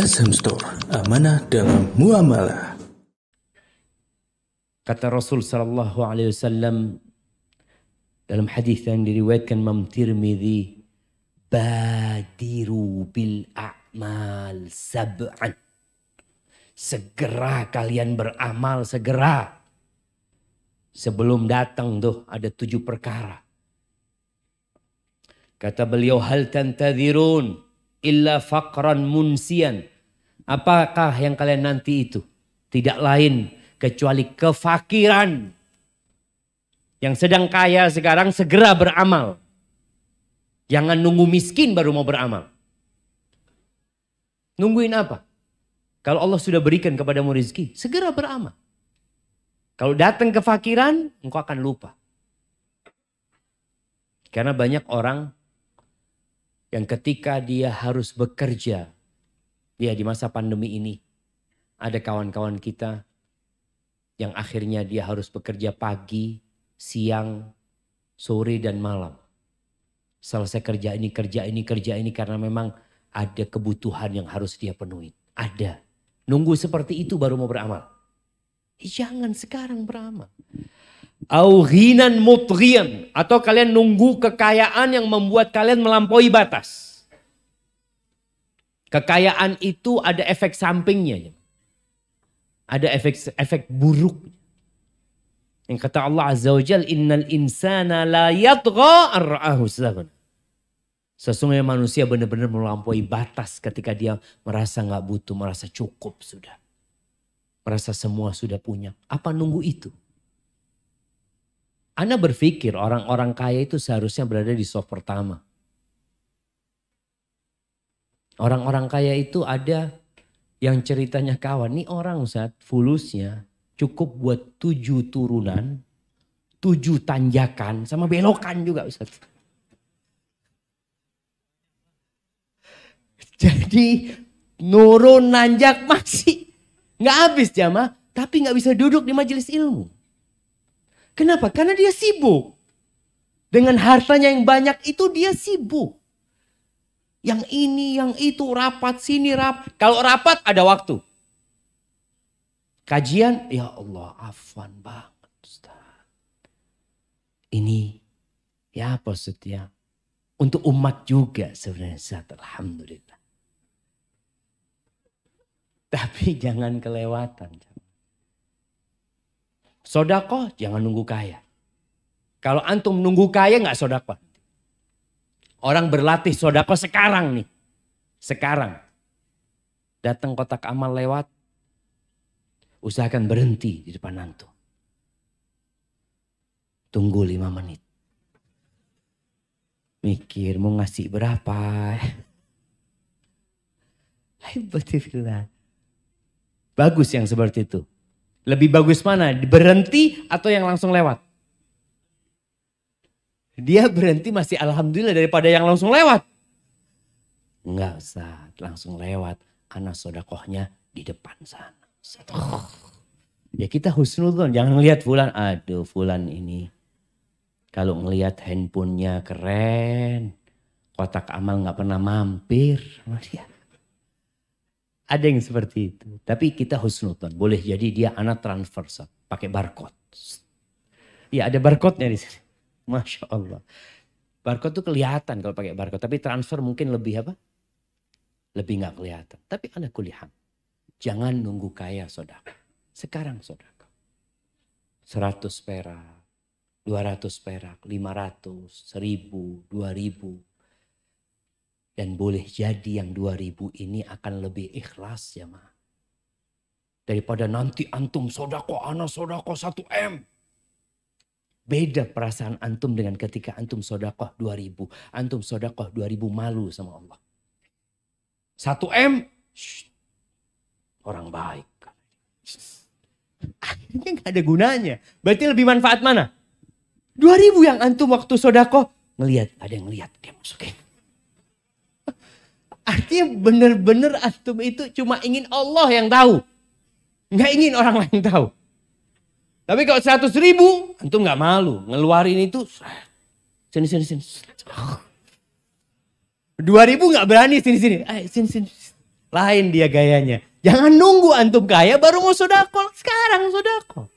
SM Store, amanah dalam muamalah. Kata Rasul sallallahu alaihi wasallam dalam hadis yang diriwayatkan Imam Tirmidzi, "Badiru bil a'mal sab'an." Segera kalian beramal segera. Sebelum datang tuh ada tujuh perkara. Kata beliau, "Hal tantadhirun illa faqran munsian." Apakah yang kalian nanti itu? Tidak lain kecuali kefakiran. Yang sedang kaya sekarang segera beramal. Jangan nunggu miskin baru mau beramal. Nungguin apa? Kalau Allah sudah berikan kepadamu rezeki, segera beramal. Kalau datang kefakiran, engkau akan lupa. Karena banyak orang yang ketika dia harus bekerja Ya di masa pandemi ini ada kawan-kawan kita yang akhirnya dia harus bekerja pagi, siang, sore dan malam. Selesai kerja ini, kerja ini, kerja ini karena memang ada kebutuhan yang harus dia penuhi. Ada. Nunggu seperti itu baru mau beramal. Eh, jangan sekarang beramal. Auhinan mutrian. Atau kalian nunggu kekayaan yang membuat kalian melampaui batas Kekayaan itu ada efek sampingnya. Ada efek efek buruk. Yang kata Allah Azza wa Jal, Innal insana la yatgha ar'ahu Sesungguhnya manusia benar-benar melampaui batas ketika dia merasa nggak butuh, merasa cukup sudah. Merasa semua sudah punya. Apa nunggu itu? Anda berpikir orang-orang kaya itu seharusnya berada di soft pertama. Orang-orang kaya itu ada yang ceritanya kawan. ini orang saat fulusnya cukup buat tujuh turunan, tujuh tanjakan, sama belokan juga Ustaz. Jadi nurun nanjak masih nggak habis jamaah, tapi nggak bisa duduk di majelis ilmu. Kenapa? Karena dia sibuk. Dengan hartanya yang banyak itu dia sibuk. Yang ini, yang itu, rapat, sini rapat. Kalau rapat ada waktu. Kajian, ya Allah afwan banget Ustaz. Ini ya maksudnya untuk umat juga sebenarnya Ustaz. Alhamdulillah. Tapi jangan kelewatan. Sodakoh jangan nunggu kaya. Kalau antum nunggu kaya nggak sodakoh. Orang berlatih sodako sekarang nih. Sekarang. Datang kotak amal lewat. Usahakan berhenti di depan nantu, Tunggu lima menit. Mikir mau ngasih berapa. Bagus yang seperti itu. Lebih bagus mana? Berhenti atau yang langsung lewat? Dia berhenti masih alhamdulillah daripada yang langsung lewat. Enggak usah langsung lewat. Karena sodakohnya di depan sana. Ya kita husnudon, jangan lihat fulan. Aduh fulan ini. Kalau ngelihat handphonenya keren. Kotak amal nggak pernah mampir. ya. ada yang seperti itu. Tapi kita husnudon. Boleh jadi dia anak transfer pakai barcode. Ya ada barcode-nya di sini. Masya Allah. Barcode tuh kelihatan kalau pakai barcode. Tapi transfer mungkin lebih apa? Lebih nggak kelihatan. Tapi anak kuliah. Jangan nunggu kaya saudara. Sekarang saudara. 100 perak, 200 perak, 500, 1000, 2000. Dan boleh jadi yang 2000 ini akan lebih ikhlas ya ma. Daripada nanti antum sodako, anak sodako 1M. Beda perasaan antum dengan ketika antum sodakoh 2000. Antum sodakoh 2000 malu sama Allah. 1 M, shh, orang baik. Akhirnya gak ada gunanya. Berarti lebih manfaat mana? 2000 yang antum waktu sodakoh ngelihat ada yang ngelihat dia masukin. Artinya bener-bener antum itu cuma ingin Allah yang tahu. Nggak ingin orang lain tahu. Tapi kalau seratus ribu, antum nggak malu. Ngeluarin itu, sini, sini, sini. Dua ribu nggak berani sini sini. Ay, eh, sini sini. Lain dia gayanya. Jangan nunggu antum kaya baru mau sodakol. Sekarang sodakol.